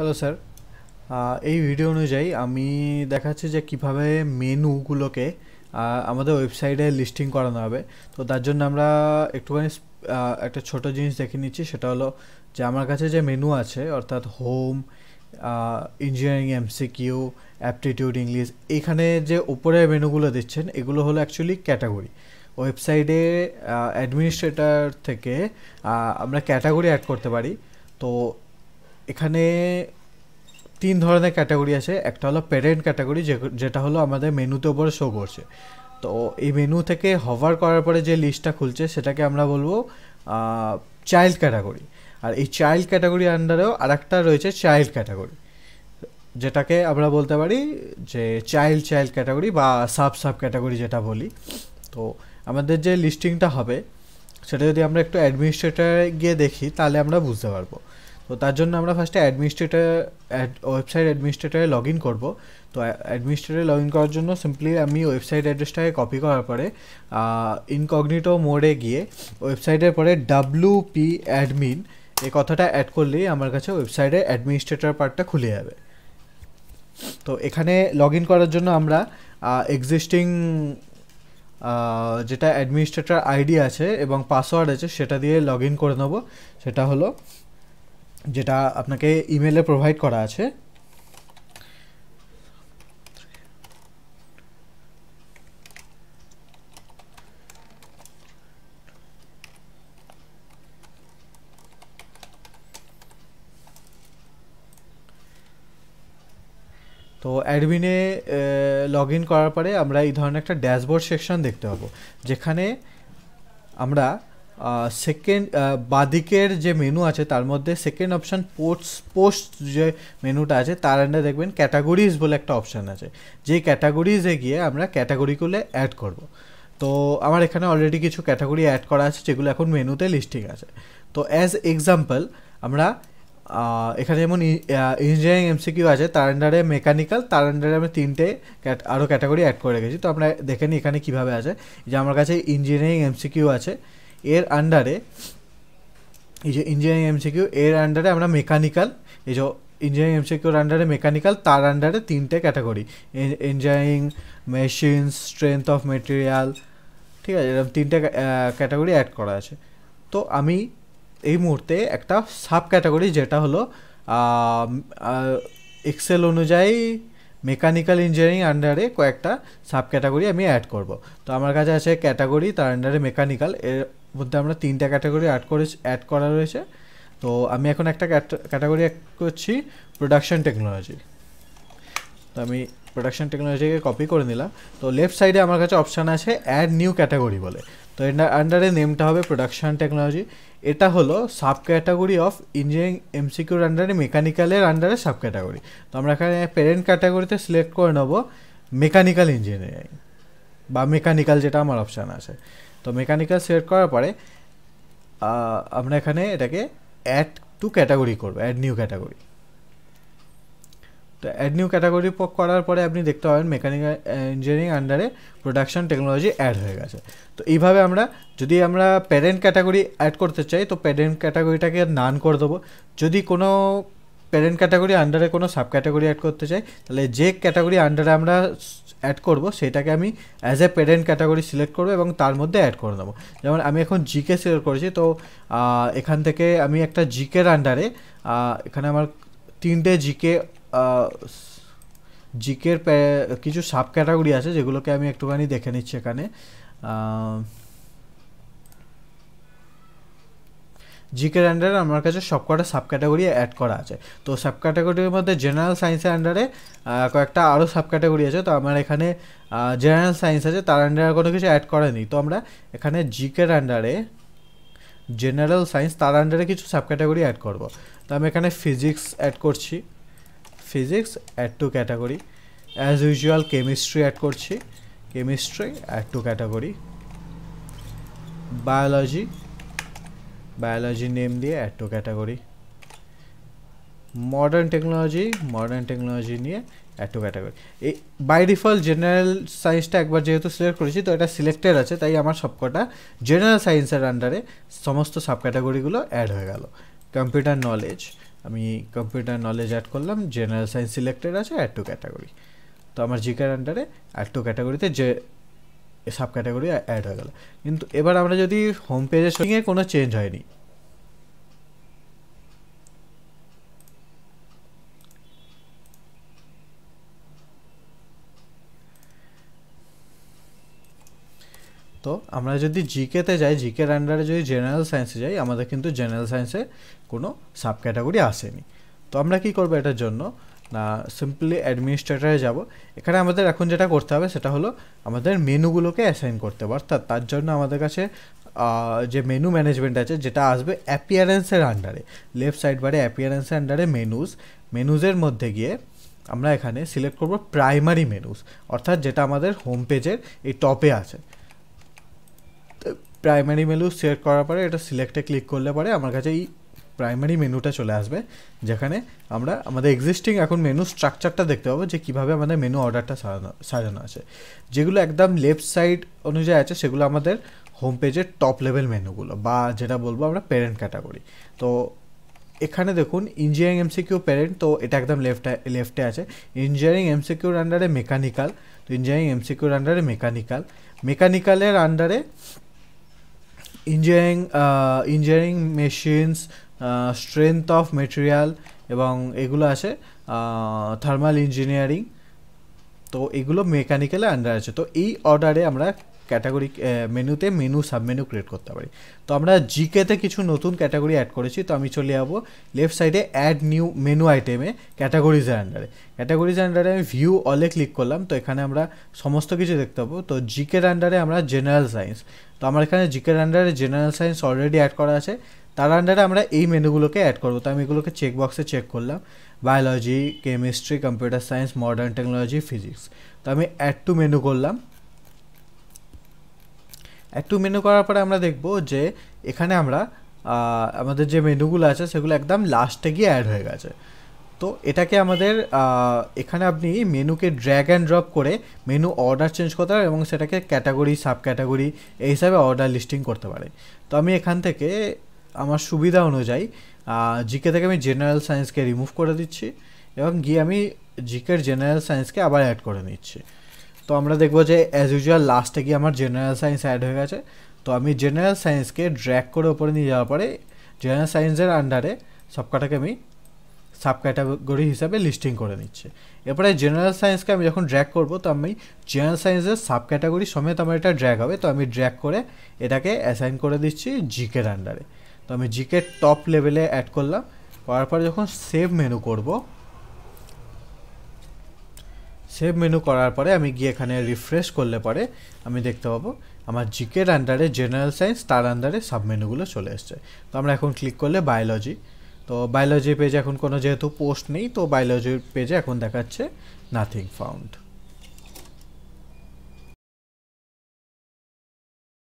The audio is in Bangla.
হ্যালো স্যার এই ভিডিও অনুযায়ী আমি দেখাচ্ছি যে কিভাবে মেনুগুলোকে আমাদের ওয়েবসাইটে লিস্টিং করানো হবে তো তার জন্য আমরা একটুখানি একটা ছোট জিনিস দেখে নিচ্ছি সেটা হলো যে আমার কাছে যে মেনু আছে অর্থাৎ home engineering MCQ aptitude English এখানে যে ওপরে মেনুগুলো দিচ্ছেন এগুলো হলো অ্যাকচুয়ালি ক্যাটাগরি ওয়েবসাইটে অ্যাডমিনিস্ট্রেটার থেকে আমরা ক্যাটাগরি অ্যাড করতে পারি তো এখানে তিন ধরনের ক্যাটাগরি আছে একটা হলো প্যারেন্ট ক্যাটাগরি যেটা হলো আমাদের মেনুতে ওপরে শো করছে তো এই মেনু থেকে হভার করার পরে যে লিস্টটা খুলছে সেটাকে আমরা বলবো চাইল্ড ক্যাটাগরি আর এই চাইল্ড ক্যাটাগরি আন্ডারেও আরেকটা রয়েছে চাইল্ড ক্যাটাগরি যেটাকে আমরা বলতে পারি যে চাইল্ড চাইল্ড ক্যাটাগরি বা সাব সাব ক্যাটাগরি যেটা বলি তো আমাদের যে লিস্টিংটা হবে সেটা যদি আমরা একটু অ্যাডমিনিস্ট্রেটরে গিয়ে দেখি তাহলে আমরা বুঝতে পারবো তো তার জন্য আমরা ফার্স্টে অ্যাডমিনিস্ট্রেটার ওয়েবসাইট অ্যাডমিনিস্ট্রেটারে লগ ইন করবো তো অ্যাডমিনিস্ট্রেটারে লগ ইন করার জন্য সিম্পলি আমি ওয়েবসাইট অ্যাড্রেসটাকে কপি করার পরে ইনকগনিটো মোডে গিয়ে ওয়েবসাইটের পরে ডাব্লু পি অ্যাডমিন এই কথাটা অ্যাড করলেই আমার কাছে ওয়েবসাইটে অ্যাডমিনিস্ট্রেটর পার্টটা খুলে যাবে তো এখানে লগ ইন করার জন্য আমরা এক্সিস্টিং যেটা অ্যাডমিনিস্ট্রেটর আইডি আছে এবং পাসওয়ার্ড আছে সেটা দিয়ে লগ ইন করে নেবো সেটা হলো যেটা আপনাকে ইমেলে প্রোভাইড করা আছে তো অ্যাডমিনে লগ ইন করার পরে আমরা এই ধরনের একটা ড্যাশবোর্ড সেকশন দেখতে পাবো যেখানে আমরা সেকেন্ড বাদিকের যে মেনু আছে তার মধ্যে সেকেন্ড অপশান পোস্টস পোস্ট যে মেনুটা আছে তার আন্ডারে দেখবেন ক্যাটাগরিজ বলে একটা অপশান আছে যে ক্যাটাগরিজে গিয়ে আমরা ক্যাটাগরিগুলো অ্যাড করব তো আমার এখানে অলরেডি কিছু ক্যাটাগরি অ্যাড করা আছে যেগুলো এখন মেনুতে লিস্টিং আছে তো অ্যাজ এক্সাম্পল আমরা এখানে যেমন ইঞ্জিনিয়ারিং এমসিকিউ আছে তার আন্ডারে মেকানিক্যাল তার আন্ডারে আমি তিনটে আরও ক্যাটাগরি অ্যাড করে রেখেছি তো আমরা দেখে নিই এখানে কীভাবে আছে যে আমার কাছে ইঞ্জিনিয়ারিং এমসিকিউ আছে এর আন্ডারে এই যে ইঞ্জিনিয়ারিং এমসিকিউ এর আন্ডারে আমরা মেকানিক্যাল এই যে ইঞ্জিনিয়ারিং এমসিকিউর আন্ডারে মেকানিক্যাল তার আন্ডারে তিনটে category engineering machines strength of material ঠিক আছে এরকম তিনটে ক্যাটাগরি অ্যাড করা আছে তো আমি এই মুহূর্তে একটা সাব ক্যাটাগরি যেটা হলো এক্সেল অনুযায়ী মেকানিক্যাল ইঞ্জিনিয়ারিং আন্ডারে কয়েকটা সাব ক্যাটাগরি আমি অ্যাড করব তো আমার কাছে আছে ক্যাটাগরি তার আন্ডারে মেকানিক্যাল এর মধ্যে আমরা তিনটা ক্যাটাগরি অ্যাড করে অ্যাড করা রয়েছে তো আমি এখন একটা ক্যাটাগরি অ্যাড করছি প্রোডাকশন টেকনোলজি তো আমি প্রোডাকশন টেকনোলজিকে কপি করে নিলাম তো লেফট সাইডে আমার কাছে অপশান আছে অ্যাড নিউ ক্যাটাগরি বলে তো এটা আন্ডারে নেমটা হবে প্রোডাকশন টেকনোলজি এটা হলো সাব ক্যাটাগরি অফ ইঞ্জিনিয়ারিং এমসিকিউর আন্ডারে মেকানিক্যালের আন্ডারে সাব ক্যাটাগরি তো আমরা এখানে প্যারেন্ট ক্যাটাগরিতে সিলেক্ট করে নেবো মেকানিক্যাল ইঞ্জিনিয়ারিং বা মেকানিক্যাল যেটা আমার অপশান আছে তো মেকানিক্যাল সিলেক্ট করার পরে আমরা এখানে এটাকে অ্যাড টু ক্যাটাগরি করবো অ্যাড নিউ ক্যাটাগরি তো অ্যাড নিউ ক্যাটাগরি করার পরে আপনি দেখতে পাবেন মেকানিক্যাল ইঞ্জিনিয়ারিং আন্ডারে প্রোডাকশন টেকনোলজি অ্যাড হয়ে গেছে তো এইভাবে আমরা যদি আমরা প্যারেন্ট ক্যাটাগরি অ্যাড করতে চাই তো প্যারেন্ট ক্যাটাগরিটাকে নান করে দেবো যদি কোনো প্যারেন্ট ক্যাটাগরি আন্ডারে কোনো সাব ক্যাটাগরি অ্যাড করতে চাই তাহলে যে ক্যাটাগরি আন্ডারে আমরা অ্যাড করব সেটাকে আমি as a parent category select করবো এবং তার মধ্যে অ্যাড করে দেবো যেমন আমি এখন জিকে সিলেক্ট করেছি তো এখান থেকে আমি একটা জিকের আন্ডারে এখানে আমার তিনটে জিকে জিকের কিছু সাব ক্যাটাগরি আছে যেগুলোকে আমি একটুখানি দেখে নিচ্ছি এখানে জিকের আন্ডারে আমার কাছে সবকটা সাব ক্যাটাগরি অ্যাড করা আছে তো সাব ক্যাটাগরির মধ্যে জেনারেল সায়েন্সের আন্ডারে কয়েকটা আরও সাব ক্যাটাগরি আছে তো আমার এখানে জেনারেল সায়েন্স আছে তার আন্ডারে কোনো কিছু অ্যাড করেনি তো আমরা এখানে জিকের আন্ডারে জেনারেল সায়েন্স তার আন্ডারে কিছু সাব ক্যাটাগরি অ্যাড করব তো আমি এখানে ফিজিক্স অ্যাড করছি physics add to category as usual chemistry add করছি chemistry add to category biology biology name দিয়ে add to category modern technology modern technology নিয়ে অ্যাড টু ক্যাটাগরি এই বাই ডিফল্ট জেনারেল সায়েন্সটা একবার যেহেতু সিলেক্ট করেছি তো এটা সিলেক্টেড আছে তাই আমার সবকটা জেনারেল সায়েন্সের আন্ডারে সমস্ত সাব ক্যাটাগরিগুলো অ্যাড হয়ে গেল কম্পিউটার নলেজ আমি কম্পিউটার নলেজ অ্যাড করলাম জেনারেল সায়েন্স সিলেক্টেড আছে অ্যাড টু ক্যাটাগরি তো আমার জিকের আন্ডারে অ্যাড টু ক্যাটাগরিতে যে সাব ক্যাটাগরি অ্যাড হয়ে গেল কিন্তু এবার আমরা যদি হোম পেজের সঙ্গে কোনো চেঞ্জ হয়নি তো আমরা যদি জিকেতে যাই জিকের আন্ডারে যদি জেনারেল সায়েন্সে যাই আমাদের কিন্তু জেনারেল সায়েন্সে কোনো সাব ক্যাটাগরি আসেনি তো আমরা কি করবো এটার জন্য না সিম্পলি অ্যাডমিনিস্ট্রেটারে যাব এখানে আমাদের এখন যেটা করতে হবে সেটা হলো আমাদের মেনুগুলোকে অ্যাসাইন করতে হবে অর্থাৎ তার জন্য আমাদের কাছে যে মেনু ম্যানেজমেন্ট আছে যেটা আসবে অ্যাপিয়ারেন্সের আন্ডারে লেফট সাইড বারে অ্যাপিয়ারেন্সের আন্ডারে মেনুস মেনুজের মধ্যে গিয়ে আমরা এখানে সিলেক্ট করব প্রাইমারি মেনুস অর্থাৎ যেটা আমাদের হোম পেজের এই টপে আছে প্রাইমারি মেনু শেয়ার করার পরে এটা সিলেক্টে ক্লিক করলে পরে আমার কাছে এই প্রাইমারি মেনুটা চলে আসবে যেখানে আমরা আমাদের এক্সিস্টিং এখন মেনু স্ট্রাকচারটা দেখতে পাবো যে কীভাবে আমাদের মেনু অর্ডারটা সাজানো সাজানো আছে যেগুলো একদম লেফট সাইড অনুযায়ী আছে সেগুলো আমাদের হোম পেজের টপ লেভেল মেনুগুলো বা যেটা বলবো আমরা প্যারেন্ট ক্যাটাগরি তো এখানে দেখুন ইঞ্জিনিয়ারিং এমসিকিউ প্যারেন্ট তো এটা একদম লেফটে লেফটে আছে ইঞ্জিনিয়ারিং এমসিকিউর আন্ডারে মেকানিক্যাল তো ইঞ্জিনিয়ারিং এমসিকিউর আন্ডারে মেকানিক্যাল মেকানিক্যালের আন্ডারে engineering engineering machines strength of material এবং এগুলো আছে থার্মাল uh, ইঞ্জিনিয়ারিং তো এগুলো মেকানিক্যালে আন্ডার আছে তো এই অর্ডারে আমরা ক্যাটাগরি মেনুতে মেনু সাবমেনু ক্রিয়েট করতে পারি তো আমরা জিকেতে কিছু নতুন ক্যাটাগরি অ্যাড করেছি তো আমি চলে যাবো লেফট সাইডে অ্যাড নিউ মেনু আইটেমে ক্যাটাগরিজের আন্ডারে ক্যাটাগরিজের আন্ডারে আমি ভিউ অলে ক্লিক করলাম তো এখানে আমরা সমস্ত কিছু দেখতে পাবো তো জিকের আন্ডারে আমরা জেনারেল সায়েন্স তো আমার এখানে জিকের আন্ডারে জেনারেল সায়েন্স অলরেডি অ্যাড করা আছে তার আন্ডারে আমরা এই মেনুগুলোকে অ্যাড করবো তো আমি এগুলোকে চেক বক্সে চেক করলাম biology chemistry computer science modern technology physics তো আমি অ্যাড টু মেনু করলাম একটু মেনু করার পরে আমরা দেখব যে এখানে আমরা আমাদের যে মেনুগুলো আছে সেগুলো একদম লাস্টে গিয়ে অ্যাড হয়ে গেছে তো এটাকে আমাদের এখানে আপনি মেনুকে ড্র্যাগ অ্যান্ড ড্রপ করে মেনু অর্ডার চেঞ্জ করতে পারেন এবং সেটাকে ক্যাটাগরি সাব ক্যাটাগরি এই হিসাবে অর্ডার লিস্টিং করতে পারে তো আমি এখান থেকে আমার সুবিধা অনুযায়ী জিকে থেকে আমি জেনারেল সায়েন্সকে রিমুভ করে দিচ্ছি এবং গিয়ে আমি জিকের জেনারেল সায়েন্সকে আবার অ্যাড করে নিচ্ছি তো আমরা দেখবো যে অ্যাজ ইউজুয়াল লাস্টে গিয়ে আমার জেনারেল সায়েন্স অ্যাড হয়ে গেছে তো আমি জেনারেল সায়েন্সকে ড্র্যাক করে ওপরে নিয়ে যাওয়ার পরে জেনারেল সায়েন্সের আন্ডারে সবকাটাকে আমি সাব ক্যাটাগরি হিসাবে লিস্টিং করে নিচ্ছে এরপরে জেনারেল সায়েন্সকে আমি যখন ড্র্যাক করবো তো আমি জেনারেল সায়েন্সের সাব ক্যাটাগরি সমেত আমার এটা ড্র্যাক হবে তো আমি ড্র্যাক করে এটাকে অ্যাসাইন করে দিচ্ছি জিকের আন্ডারে তো আমি জিকের টপ লেভেলে অ্যাড করলাম করার পরে যখন সেভ মেনু করব সেভ মেনু করার পরে আমি গিয়ে এখানে রিফ্রেশ করলে পরে আমি দেখতে পাবো আমার জিকের আন্ডারে জেনারেল সায়েন্স তার আন্ডারে সাব মেনুগুলো চলে এসছে তো আমরা এখন ক্লিক করলে বায়োলজি তো বায়োলজি পেজে এখন কোনো যেহেতু পোস্ট নেই তো বায়োলজির পেজে এখন দেখাচ্ছে নাথিং ফাউন্ড